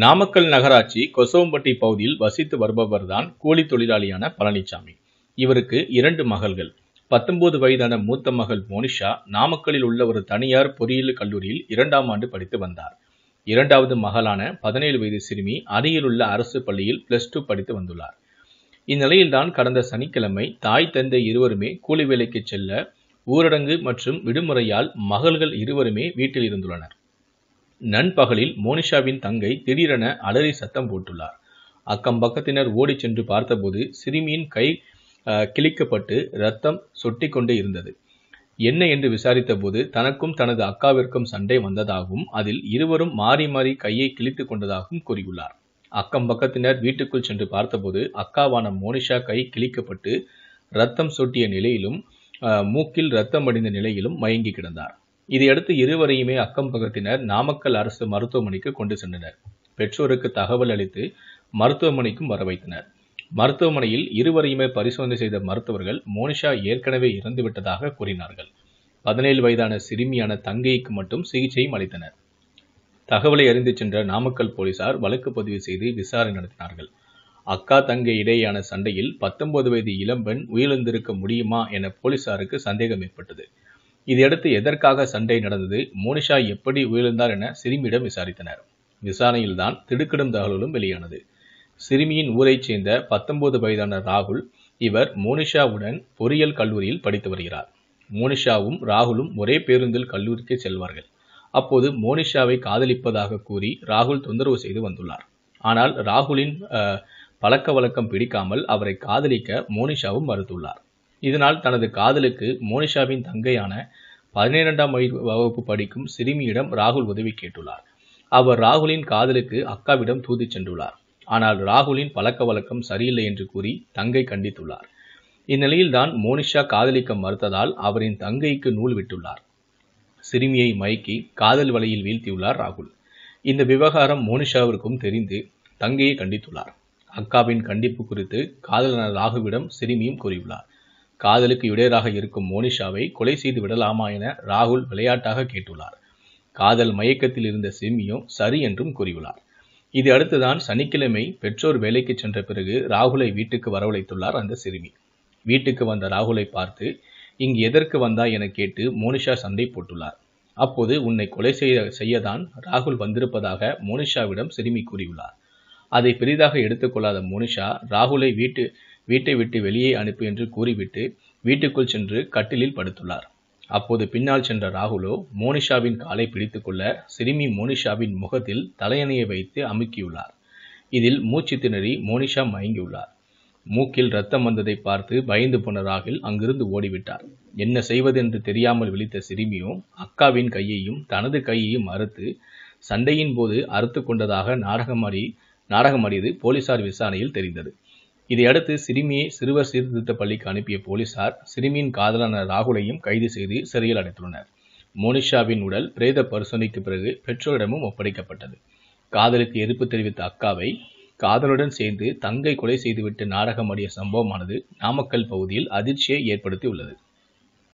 நாமக்கல் நகராட்சி கொசவம்பட்டி பகுதியில் வசித்து வருபவர்தான் கூலி தொழிலாளியான பழனிசாமி இவருக்கு இரண்டு மகள்கள் பத்தொன்பது வயதான மூத்த மகள் மோனிஷா நாமக்கலில் உள்ள ஒரு தனியார் பொறியியல் கல்லூரியில் இரண்டாம் ஆண்டு படித்து வந்தார் இரண்டாவது மகளான பதினேழு வயது சிறுமி அருகிலுள்ள அரசு பள்ளியில் பிளஸ் டூ படித்து வந்துள்ளார் இந்நிலையில்தான் கடந்த சனிக்கிழமை தாய் தந்தை இருவருமே கூலி வேலைக்கு செல்ல ஊரடங்கு மற்றும் விடுமுறையால் மகள்கள் இருவருமே வீட்டில் இருந்துள்ளனர் நண்பகலில் மோனிஷாவின் தங்கை திடீரென அலறி சத்தம் போட்டுள்ளார் அக்கம் பக்கத்தினர் ஓடி சென்று பார்த்தபோது சிறுமியின் கை கிழிக்கப்பட்டு ரத்தம் சொட்டி கொண்டே இருந்தது என்ன என்று விசாரித்தபோது தனக்கும் தனது அக்காவிற்கும் சண்டை வந்ததாகவும் அதில் இருவரும் மாறி மாறி கையை கிழித்து கொண்டதாகவும் கூறியுள்ளார் அக்கம் பக்கத்தினர் வீட்டுக்குள் சென்று பார்த்தபோது அக்காவான மோனிஷா கை கிழிக்கப்பட்டு ரத்தம் சொட்டிய நிலையிலும் மூக்கில் ரத்தம் அடிந்த நிலையிலும் மயங்கி கிடந்தார் இதையடுத்து இருவரையுமே அக்கம் பகத்தினர் நாமக்கல் அரசு மருத்துவமனைக்கு கொண்டு சென்றனர் பெற்றோருக்கு தகவல் அளித்து மருத்துவமனைக்கும் வர வைத்தனர் மருத்துவமனையில் இருவரையுமே பரிசோதனை செய்த மருத்துவர்கள் மோனிஷா ஏற்கனவே இறந்துவிட்டதாக கூறினார்கள் பதினேழு வயதான சிறுமியான தங்கைக்கு மட்டும் சிகிச்சையும் அளித்தனர் தகவலை அறிந்து சென்ற நாமக்கல் போலீசார் வழக்கு பதிவு செய்து விசாரணை நடத்தினார்கள் அக்கா தங்கை இடையேயான சண்டையில் பத்தொன்பது வயது இளம்பெண் உயிரிழந்திருக்க முடியுமா என போலீசாருக்கு சந்தேகம் ஏற்பட்டது இதையடுத்து எதற்காக சண்டை நடந்தது மோனிஷா எப்படி உயிரிழந்தார் என சிறுமியிடம் விசாரித்தனர் விசாரணையில்தான் திடுக்கிடும் தகவல்களும் வெளியானது சிறுமியின் ஊரைச் சேர்ந்த பத்தொன்பது வயதான ராகுல் இவர் மோனிஷாவுடன் பொறியியல் கல்லூரியில் படித்து வருகிறார் மோனிஷாவும் ராகுலும் ஒரே பேருந்தில் கல்லூரிக்கு செல்வார்கள் அப்போது மோனிஷாவை காதலிப்பதாக கூறி ராகுல் தொந்தரவு செய்து வந்துள்ளார் ஆனால் ராகுலின் பழக்க வழக்கம் பிடிக்காமல் அவரை காதலிக்க மோனிஷாவும் மறுத்துள்ளார் இதனால் தனது காதலுக்கு மோனிஷாவின் தங்கையான பதினேழாம் வகுப்பு படிக்கும் சிறுமியிடம் ராகுல் உதவி கேட்டுள்ளார் அவர் ராகுலின் காதலுக்கு அக்காவிடம் தூது சென்றுள்ளார் ஆனால் ராகுலின் பழக்க வழக்கம் சரியில்லை என்று கூறி தங்கை கண்டித்துள்ளார் இந்நிலையில் தான் மோனிஷா காதலிக்க மறுத்ததால் அவரின் தங்கைக்கு நூல் விட்டுள்ளார் சிறுமியை மயக்கி காதல் வலையில் வீழ்த்தியுள்ளார் ராகுல் இந்த விவகாரம் மோனிஷாவிற்கும் தெரிந்து தங்கையை கண்டித்துள்ளார் அக்காவின் கண்டிப்பு குறித்து காதலனர் ராகுவிடம் சிறுமியும் கூறியுள்ளார் காதலுக்கு இடையராக இருக்கும் மோனிஷாவை கொலை செய்து விடலாமா என ராகுல் விளையாட்டாக கேட்டுள்ளார் காதல் மயக்கத்தில் இருந்த சிம்மியும் சரி என்றும் கூறியுள்ளார் இது அடுத்துதான் சனிக்கிழமை பெற்றோர் வேலைக்கு சென்ற பிறகு ராகுலை வீட்டுக்கு வரவழைத்துள்ளார் அந்த சிறுமி வீட்டுக்கு வந்த ராகுலை பார்த்து இங்கு எதற்கு வந்தா என கேட்டு மோனிஷா சண்டை போட்டுள்ளார் அப்போது உன்னை கொலை செய்ய செய்யதான் ராகுல் வந்திருப்பதாக மோனிஷாவிடம் சிறுமி கூறியுள்ளார் அதை பெரிதாக எடுத்துக்கொள்ளாத மோனிஷா ராகுலை வீட்டு வீட்டை விட்டு வெளியே அனுப்பு என்று கூறிவிட்டு வீட்டுக்குள் சென்று கட்டிலில் படுத்துள்ளார் அப்போது பின்னால் சென்ற ராகுலோ மோனிஷாவின் காலை பிடித்துக்கொள்ள சிறுமி மோனிஷாவின் முகத்தில் தலையணையை வைத்து அமுக்கியுள்ளார் இதில் மூச்சு திணறி மோனிஷா மயங்கியுள்ளார் மூக்கில் ரத்தம் வந்ததை பார்த்து பயந்து போன ராகுல் அங்கிருந்து ஓடிவிட்டார் என்ன செய்வதென்று தெரியாமல் விழித்த சிறுமியோ அக்காவின் கையையும் தனது கையையும் அறுத்து சண்டையின் போது அறுத்து கொண்டதாக நாடகமாடி நாடகமாடியது போலீசார் விசாரணையில் தெரிந்தது இதையடுத்து சிறுமியை சிறுவர் சீர்திருத்த பள்ளிக்கு அனுப்பிய போலீசார் சிறுமியின் காதலான ராகுலையும் கைது செய்து சிறையில் அடைத்துள்ளனர் மோனிஷாவின் உடல் பிரேத பரிசோதனைக்கு பிறகு பெற்றோரிடமும் ஒப்படைக்கப்பட்டது காதலுக்கு எதிர்ப்பு தெரிவித்த அக்காவை காதலுடன் சேர்ந்து தங்கை கொலை செய்துவிட்டு நாடகமாடிய சம்பவமானது நாமக்கல் பகுதியில் அதிர்ச்சியை ஏற்படுத்தியுள்ளது